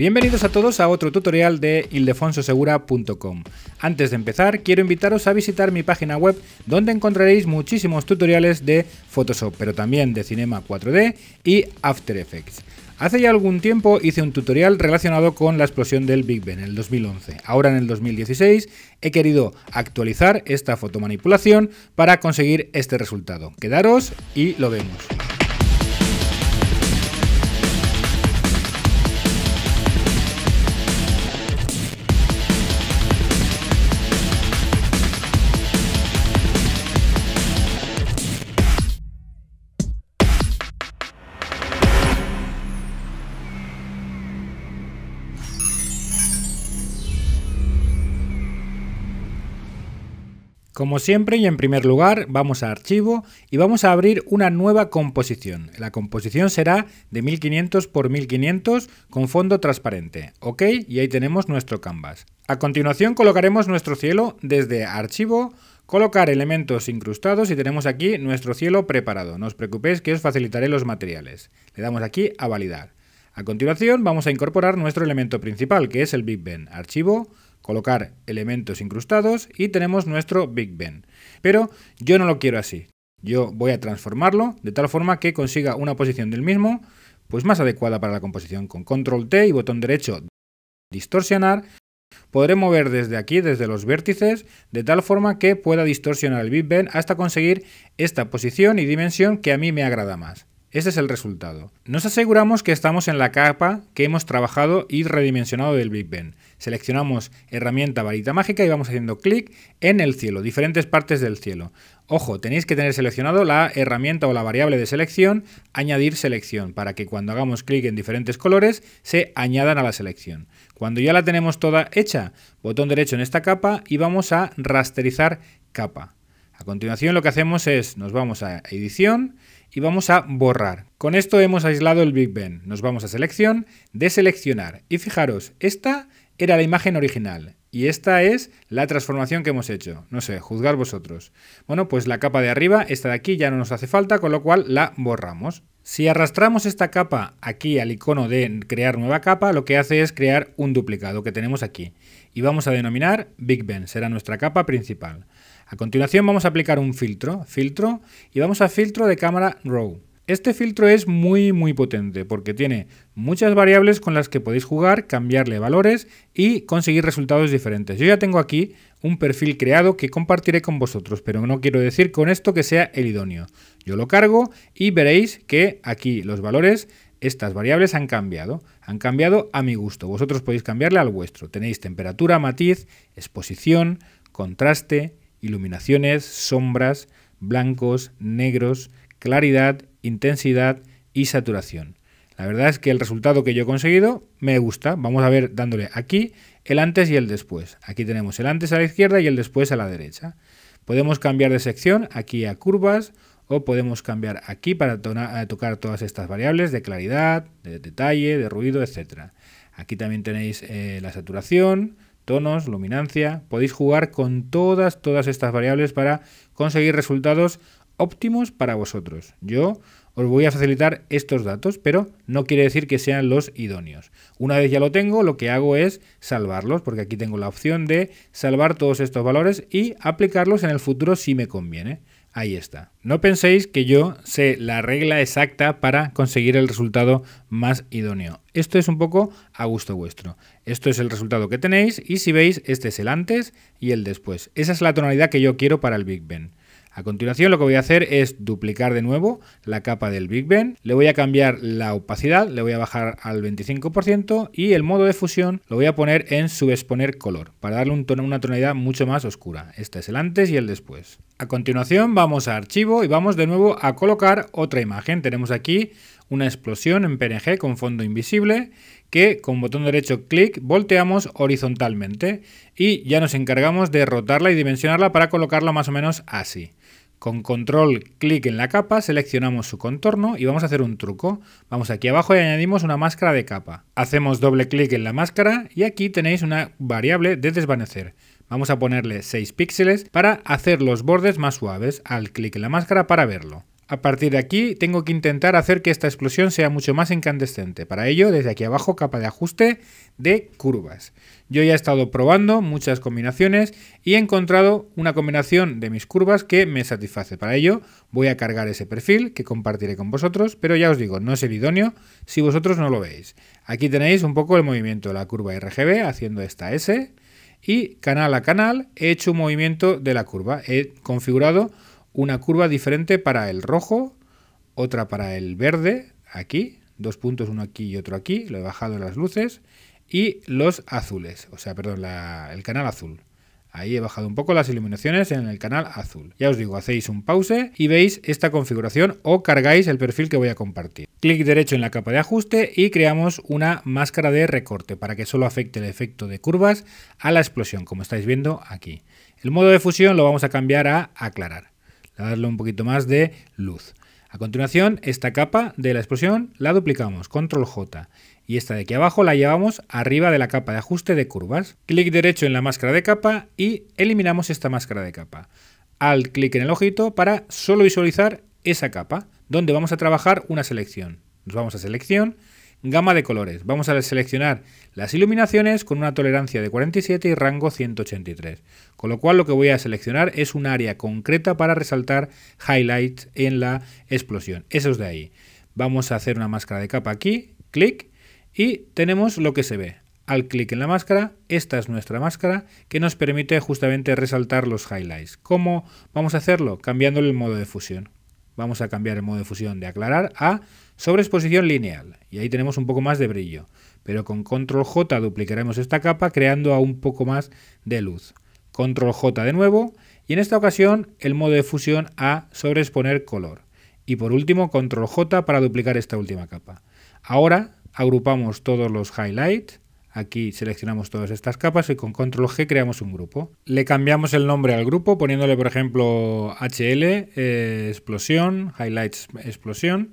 Bienvenidos a todos a otro tutorial de ildefonsosegura.com. Antes de empezar, quiero invitaros a visitar mi página web donde encontraréis muchísimos tutoriales de Photoshop, pero también de Cinema 4D y After Effects. Hace ya algún tiempo hice un tutorial relacionado con la explosión del Big Ben en el 2011. Ahora en el 2016 he querido actualizar esta fotomanipulación para conseguir este resultado. Quedaros y lo vemos. Como siempre y en primer lugar vamos a archivo y vamos a abrir una nueva composición. La composición será de 1500 por 1500 con fondo transparente. Ok y ahí tenemos nuestro canvas. A continuación colocaremos nuestro cielo desde archivo, colocar elementos incrustados y tenemos aquí nuestro cielo preparado. No os preocupéis que os facilitaré los materiales. Le damos aquí a validar. A continuación vamos a incorporar nuestro elemento principal que es el Big Ben. Archivo, colocar elementos incrustados y tenemos nuestro Big Ben. Pero yo no lo quiero así. Yo voy a transformarlo de tal forma que consiga una posición del mismo pues más adecuada para la composición. Con control T y botón derecho distorsionar podré mover desde aquí, desde los vértices, de tal forma que pueda distorsionar el Big Ben hasta conseguir esta posición y dimensión que a mí me agrada más. Ese es el resultado. Nos aseguramos que estamos en la capa que hemos trabajado y redimensionado del Big Ben. Seleccionamos herramienta varita mágica y vamos haciendo clic en el cielo, diferentes partes del cielo. Ojo, tenéis que tener seleccionado la herramienta o la variable de selección, añadir selección, para que cuando hagamos clic en diferentes colores se añadan a la selección. Cuando ya la tenemos toda hecha, botón derecho en esta capa y vamos a rasterizar capa. A continuación lo que hacemos es, nos vamos a edición y vamos a borrar. Con esto hemos aislado el Big Ben. Nos vamos a selección, deseleccionar y fijaros, esta era la imagen original. Y esta es la transformación que hemos hecho. No sé, juzgar vosotros. Bueno, pues la capa de arriba, esta de aquí ya no nos hace falta, con lo cual la borramos. Si arrastramos esta capa aquí al icono de crear nueva capa, lo que hace es crear un duplicado que tenemos aquí. Y vamos a denominar Big Ben, será nuestra capa principal. A continuación vamos a aplicar un filtro, filtro, y vamos a filtro de cámara RAW. Este filtro es muy muy potente porque tiene muchas variables con las que podéis jugar, cambiarle valores y conseguir resultados diferentes. Yo ya tengo aquí un perfil creado que compartiré con vosotros, pero no quiero decir con esto que sea el idóneo. Yo lo cargo y veréis que aquí los valores, estas variables han cambiado, han cambiado a mi gusto. Vosotros podéis cambiarle al vuestro. Tenéis temperatura, matiz, exposición, contraste, iluminaciones, sombras, blancos, negros, claridad, intensidad y saturación. La verdad es que el resultado que yo he conseguido me gusta. Vamos a ver dándole aquí el antes y el después. Aquí tenemos el antes a la izquierda y el después a la derecha. Podemos cambiar de sección aquí a curvas o podemos cambiar aquí para eh, tocar todas estas variables de claridad, de detalle, de ruido, etc. Aquí también tenéis eh, la saturación, tonos, luminancia. Podéis jugar con todas, todas estas variables para conseguir resultados óptimos para vosotros. Yo os voy a facilitar estos datos, pero no quiere decir que sean los idóneos. Una vez ya lo tengo, lo que hago es salvarlos, porque aquí tengo la opción de salvar todos estos valores y aplicarlos en el futuro si me conviene. Ahí está. No penséis que yo sé la regla exacta para conseguir el resultado más idóneo. Esto es un poco a gusto vuestro. Esto es el resultado que tenéis y si veis, este es el antes y el después. Esa es la tonalidad que yo quiero para el Big Ben. A continuación lo que voy a hacer es duplicar de nuevo la capa del Big Ben, le voy a cambiar la opacidad, le voy a bajar al 25% y el modo de fusión lo voy a poner en subexponer color para darle un tono, una tonalidad mucho más oscura. Este es el antes y el después. A continuación vamos a archivo y vamos de nuevo a colocar otra imagen. Tenemos aquí una explosión en PNG con fondo invisible que con botón derecho clic volteamos horizontalmente y ya nos encargamos de rotarla y dimensionarla para colocarla más o menos así. Con control clic en la capa seleccionamos su contorno y vamos a hacer un truco. Vamos aquí abajo y añadimos una máscara de capa. Hacemos doble clic en la máscara y aquí tenéis una variable de desvanecer. Vamos a ponerle 6 píxeles para hacer los bordes más suaves al clic en la máscara para verlo. A partir de aquí tengo que intentar hacer que esta explosión sea mucho más incandescente. Para ello, desde aquí abajo, capa de ajuste de curvas. Yo ya he estado probando muchas combinaciones y he encontrado una combinación de mis curvas que me satisface. Para ello voy a cargar ese perfil que compartiré con vosotros, pero ya os digo, no es el idóneo si vosotros no lo veis. Aquí tenéis un poco el movimiento de la curva RGB haciendo esta S y canal a canal he hecho un movimiento de la curva. He configurado una curva diferente para el rojo, otra para el verde, aquí, dos puntos, uno aquí y otro aquí, lo he bajado las luces, y los azules, o sea, perdón, el canal azul. Ahí he bajado un poco las iluminaciones en el canal azul. Ya os digo, hacéis un pause y veis esta configuración o cargáis el perfil que voy a compartir. Clic derecho en la capa de ajuste y creamos una máscara de recorte para que solo afecte el efecto de curvas a la explosión, como estáis viendo aquí. El modo de fusión lo vamos a cambiar a aclarar darle un poquito más de luz. A continuación, esta capa de la explosión la duplicamos, control J, y esta de aquí abajo la llevamos arriba de la capa de ajuste de curvas. Clic derecho en la máscara de capa y eliminamos esta máscara de capa. Al clic en el ojito para solo visualizar esa capa, donde vamos a trabajar una selección. Nos vamos a selección, Gama de colores. Vamos a seleccionar las iluminaciones con una tolerancia de 47 y rango 183. Con lo cual lo que voy a seleccionar es un área concreta para resaltar highlights en la explosión. Eso es de ahí. Vamos a hacer una máscara de capa aquí, clic, y tenemos lo que se ve. Al clic en la máscara, esta es nuestra máscara que nos permite justamente resaltar los highlights. ¿Cómo vamos a hacerlo? Cambiando el modo de fusión. Vamos a cambiar el modo de fusión de aclarar a sobreexposición lineal. Y ahí tenemos un poco más de brillo. Pero con control J duplicaremos esta capa creando a un poco más de luz. Control J de nuevo. Y en esta ocasión el modo de fusión a sobreexponer color. Y por último control J para duplicar esta última capa. Ahora agrupamos todos los highlights Aquí seleccionamos todas estas capas y con control G creamos un grupo. Le cambiamos el nombre al grupo poniéndole, por ejemplo, HL, eh, explosión, highlights, explosión.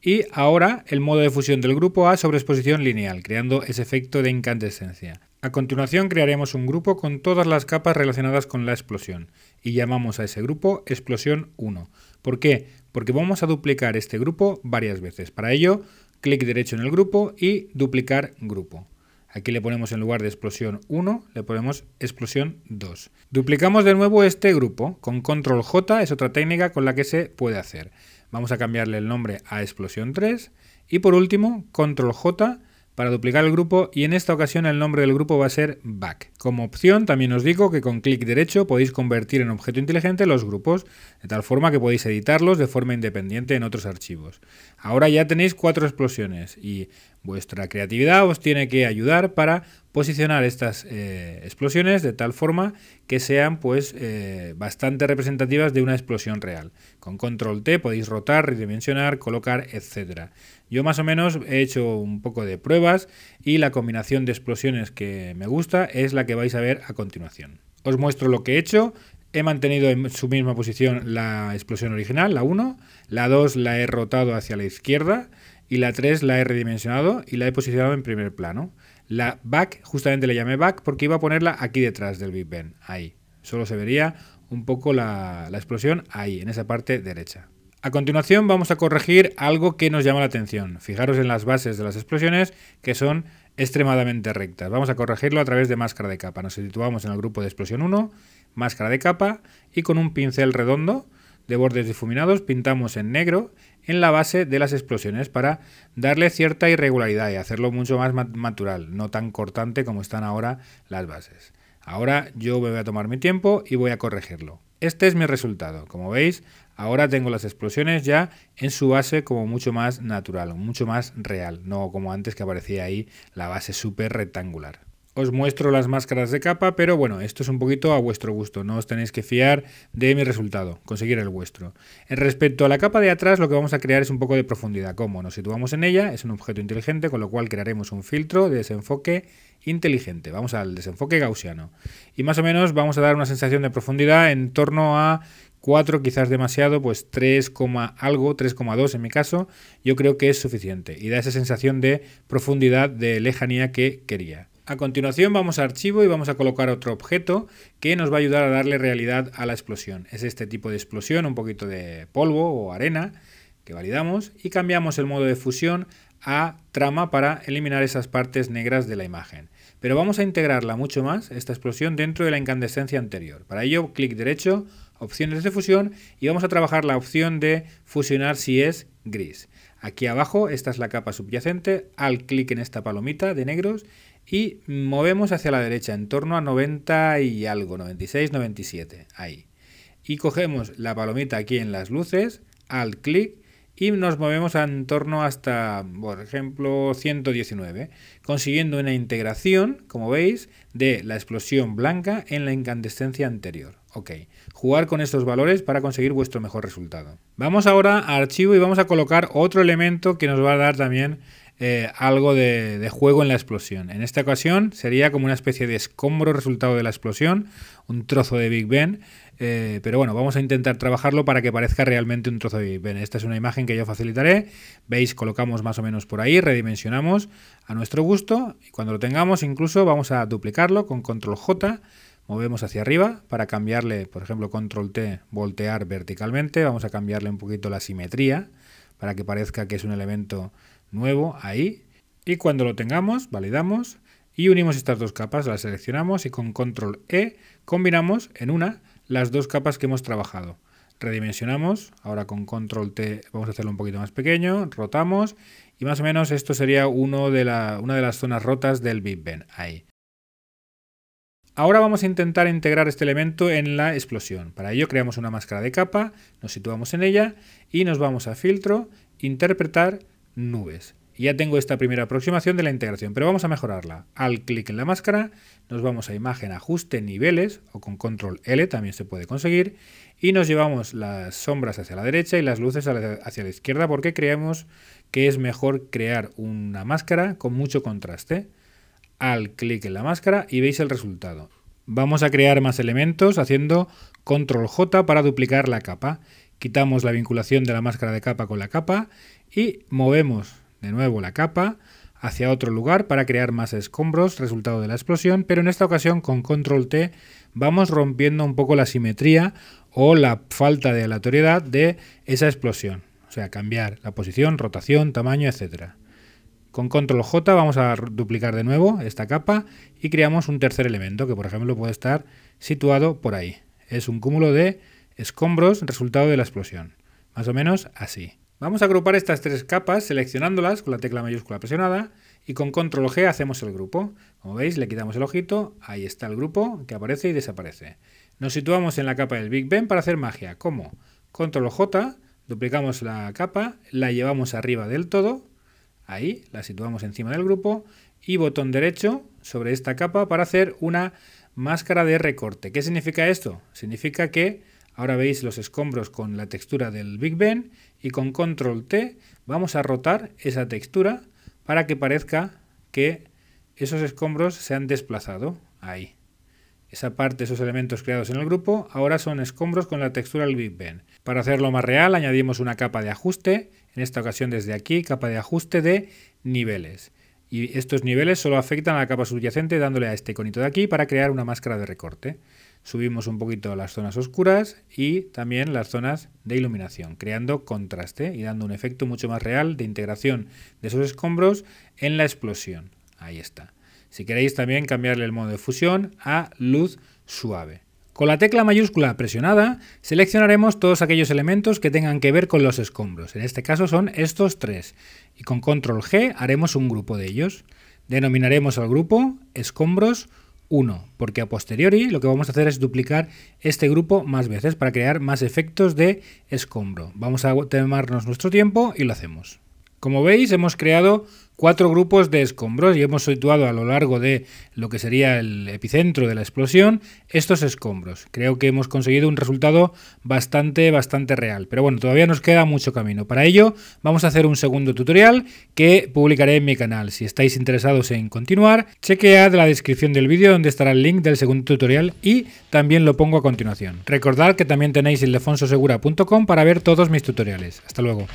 Y ahora el modo de fusión del grupo a sobreexposición lineal, creando ese efecto de incandescencia. A continuación crearemos un grupo con todas las capas relacionadas con la explosión y llamamos a ese grupo explosión 1. ¿Por qué? Porque vamos a duplicar este grupo varias veces. Para ello, clic derecho en el grupo y duplicar grupo. Aquí le ponemos en lugar de explosión 1, le ponemos explosión 2. Duplicamos de nuevo este grupo con control J, es otra técnica con la que se puede hacer. Vamos a cambiarle el nombre a explosión 3 y por último control J para duplicar el grupo y en esta ocasión el nombre del grupo va a ser back. Como opción también os digo que con clic derecho podéis convertir en objeto inteligente los grupos, de tal forma que podéis editarlos de forma independiente en otros archivos. Ahora ya tenéis cuatro explosiones y vuestra creatividad os tiene que ayudar para posicionar estas eh, explosiones de tal forma que sean pues eh, bastante representativas de una explosión real. Con control T podéis rotar, redimensionar, colocar, etcétera. Yo más o menos he hecho un poco de pruebas y la combinación de explosiones que me gusta es la que vais a ver a continuación. Os muestro lo que he hecho. He mantenido en su misma posición la explosión original, la 1, la 2 la he rotado hacia la izquierda y la 3 la he redimensionado y la he posicionado en primer plano. La back, justamente le llamé back porque iba a ponerla aquí detrás del Big Ben, ahí. Solo se vería un poco la, explosión ahí, en esa parte derecha. A continuación vamos a corregir algo que nos llama la atención. Fijaros en las bases de las explosiones que son extremadamente rectas. Vamos a corregirlo a través de máscara de capa. Nos situamos en el grupo de explosión 1, máscara de capa y con un pincel redondo de bordes difuminados pintamos en negro en la base de las explosiones para darle cierta irregularidad y hacerlo mucho más natural, no tan cortante como están ahora las bases. Ahora yo voy a tomar mi tiempo y voy a corregirlo. Este es mi resultado. Como veis, ahora tengo las explosiones ya en su base como mucho más natural, mucho más real, no como antes que aparecía ahí la base súper rectangular os muestro las máscaras de capa, pero bueno, esto es un poquito a vuestro gusto, no os tenéis que fiar de mi resultado, conseguir el vuestro. Respecto a la capa de atrás, lo que vamos a crear es un poco de profundidad. ¿Cómo? Nos situamos en ella, es un objeto inteligente, con lo cual crearemos un filtro de desenfoque inteligente. Vamos al desenfoque gaussiano. Y más o menos vamos a dar una sensación de profundidad en torno a 4 quizás demasiado, pues 3, algo, 3,2 en mi caso, yo creo que es suficiente y da esa sensación de profundidad, de lejanía que quería. A continuación vamos a archivo y vamos a colocar otro objeto que nos va a ayudar a darle realidad a la explosión. Es este tipo de explosión, un poquito de polvo o arena que validamos y cambiamos el modo de fusión a trama para eliminar esas partes negras de la imagen. Pero vamos a integrarla mucho más, esta explosión, dentro de la incandescencia anterior. Para ello, clic derecho, opciones de fusión y vamos a trabajar la opción de fusionar si es gris. Aquí abajo, esta es la capa subyacente, al clic en esta palomita de negros y movemos hacia la derecha, en torno a 90 y algo, 96, 97, ahí. Y cogemos la palomita aquí en las luces, al clic y nos movemos en torno hasta, por ejemplo, 119, consiguiendo una integración, como veis, de la explosión blanca en la incandescencia anterior. Ok, jugar con estos valores para conseguir vuestro mejor resultado. Vamos ahora a archivo y vamos a colocar otro elemento que nos va a dar también eh, algo de, juego en la explosión. En esta ocasión sería como una especie de escombro resultado de la explosión, un trozo de Big Ben, eh, pero bueno, vamos a intentar trabajarlo para que parezca realmente un trozo de Big Ben. Esta es una imagen que yo facilitaré, veis, colocamos más o menos por ahí, redimensionamos a nuestro gusto y cuando lo tengamos incluso vamos a duplicarlo con control J movemos hacia arriba para cambiarle, por ejemplo, control T, voltear verticalmente, vamos a cambiarle un poquito la simetría para que parezca que es un elemento nuevo ahí. Y cuando lo tengamos, validamos y unimos estas dos capas, las seleccionamos y con control E combinamos en una las dos capas que hemos trabajado. Redimensionamos, ahora con control T vamos a hacerlo un poquito más pequeño, rotamos y más o menos esto sería uno de una de las zonas rotas del Big Ben, ahí. Ahora vamos a intentar integrar este elemento en la explosión. Para ello creamos una máscara de capa, nos situamos en ella y nos vamos a filtro, interpretar nubes. Ya tengo esta primera aproximación de la integración, pero vamos a mejorarla. Al clic en la máscara nos vamos a imagen ajuste niveles o con control L también se puede conseguir y nos llevamos las sombras hacia la derecha y las luces hacia la izquierda porque creemos que es mejor crear una máscara con mucho contraste al clic en la máscara y veis el resultado. Vamos a crear más elementos haciendo control J para duplicar la capa. Quitamos la vinculación de la máscara de capa con la capa y movemos de nuevo la capa hacia otro lugar para crear más escombros, resultado de la explosión, pero en esta ocasión con control T vamos rompiendo un poco la simetría o la falta de aleatoriedad de esa explosión. O sea, cambiar la posición, rotación, tamaño, etcétera. Con control J vamos a duplicar de nuevo esta capa y creamos un tercer elemento que por ejemplo puede estar situado por ahí. Es un cúmulo de escombros resultado de la explosión. Más o menos así. Vamos a agrupar estas tres capas seleccionándolas con la tecla mayúscula presionada y con control G hacemos el grupo. Como veis le quitamos el ojito, ahí está el grupo que aparece y desaparece. Nos situamos en la capa del Big Ben para hacer magia. como Control J, duplicamos la capa, la llevamos arriba del todo Ahí la situamos encima del grupo y botón derecho sobre esta capa para hacer una máscara de recorte. ¿Qué significa esto? Significa que ahora veis los escombros con la textura del Big Ben y con control T vamos a rotar esa textura para que parezca que esos escombros se han desplazado ahí. Esa parte, esos elementos creados en el grupo, ahora son escombros con la textura del Big Ben. Para hacerlo más real añadimos una capa de ajuste en esta ocasión desde aquí, capa de ajuste de niveles. Y estos niveles solo afectan a la capa subyacente dándole a este iconito de aquí para crear una máscara de recorte. Subimos un poquito las zonas oscuras y también las zonas de iluminación, creando contraste y dando un efecto mucho más real de integración de esos escombros en la explosión. Ahí está. Si queréis también cambiarle el modo de fusión a luz suave. Con la tecla mayúscula presionada seleccionaremos todos aquellos elementos que tengan que ver con los escombros, en este caso son estos tres, y con control G haremos un grupo de ellos. Denominaremos al grupo escombros 1, porque a posteriori lo que vamos a hacer es duplicar este grupo más veces para crear más efectos de escombro. Vamos a tomarnos nuestro tiempo y lo hacemos. Como veis, hemos creado cuatro grupos de escombros y hemos situado a lo largo de lo que sería el epicentro de la explosión estos escombros. Creo que hemos conseguido un resultado bastante, bastante real. Pero bueno, todavía nos queda mucho camino. Para ello vamos a hacer un segundo tutorial que publicaré en mi canal. Si estáis interesados en continuar, chequead la descripción del vídeo donde estará el link del segundo tutorial y también lo pongo a continuación. Recordad que también tenéis ildefonsosegura.com para ver todos mis tutoriales. Hasta luego.